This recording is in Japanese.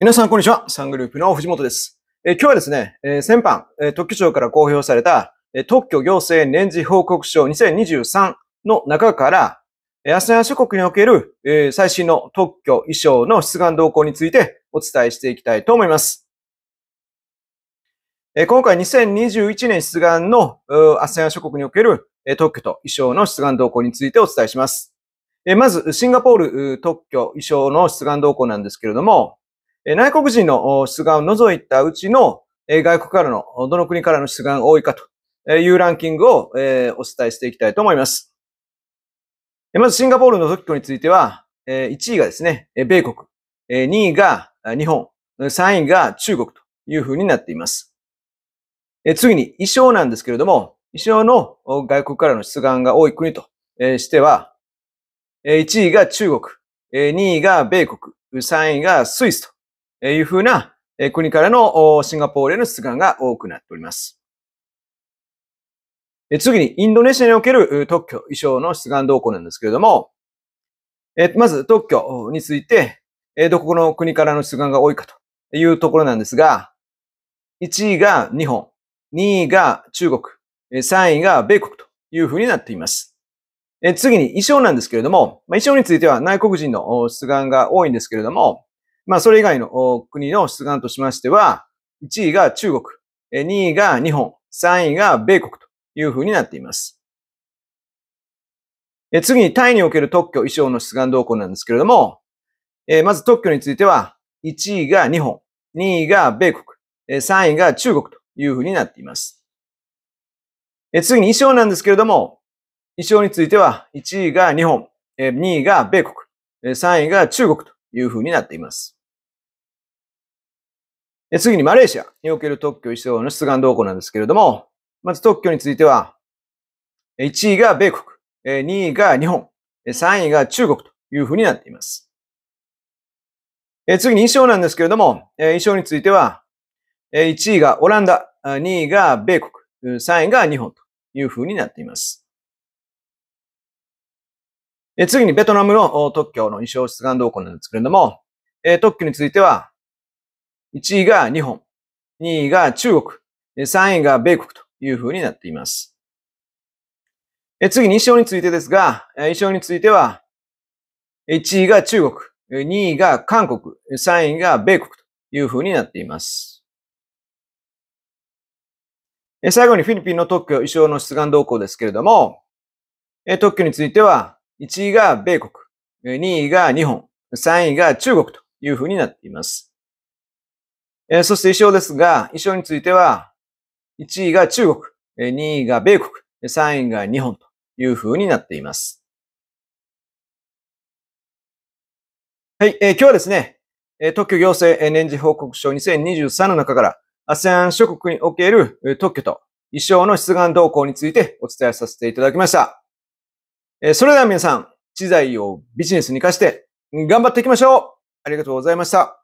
皆さん、こんにちは。サングループの藤本です。え今日はですね、え先般、え特許庁から公表された、え特許行政年次報告書2023の中から、え a s ア a 諸国における、え最新の特許衣装の出願動向についてお伝えしていきたいと思います。え今回2021年出願のア s e ア諸国における、え特許と衣装の出願動向についてお伝えします。えまず、シンガポール特許衣装の出願動向なんですけれども、内国人の出願を除いたうちの外国からの、どの国からの出願が多いかというランキングをお伝えしていきたいと思います。まずシンガポールの特許については、1位がですね、米国、2位が日本、3位が中国というふうになっています。次に、衣装なんですけれども、衣装の外国からの出願が多い国としては、1位が中国、2位が米国、3位がスイスというふうな国からのシンガポールへの出願が多くなっております。次に、インドネシアにおける特許、衣装の出願動向なんですけれども、えまず特許について、えどこの国からの出願が多いかというところなんですが、1位が日本、2位が中国、3位が米国というふうになっています。え次に衣装なんですけれども、まあ、衣装については内国人の出願が多いんですけれども、まあ、それ以外の国の出願としましては、1位が中国、2位が日本、3位が米国というふうになっています。次にタイにおける特許衣装の出願動向なんですけれども、まず特許については、1位が日本、2位が米国、3位が中国というふうになっています。次に衣装なんですけれども、衣装については、1位が日本、2位が米国、3位が中国というふうになっています。次にマレーシアにおける特許一応の出願動向なんですけれども、まず特許については、1位が米国、2位が日本、3位が中国というふうになっています。次に衣装なんですけれども、衣装については、1位がオランダ、2位が米国、3位が日本というふうになっています。次にベトナムの特許の衣装出願動向なんですけれども、特許については、1位が日本、2位が中国、3位が米国というふうになっています。次に衣装についてですが、衣装については、1位が中国、2位が韓国、3位が米国というふうになっています。最後にフィリピンの特許、衣装の出願動向ですけれども、特許については、1位が米国、2位が日本、3位が中国というふうになっています。えー、そして衣装ですが、衣装については、1位が中国、2位が米国、3位が日本という風になっています。はい、えー、今日はですね、特許行政年次報告書2023の中から、ASEAN 諸国における特許と衣装の出願動向についてお伝えさせていただきました。それでは皆さん、知財をビジネスに活かして頑張っていきましょうありがとうございました。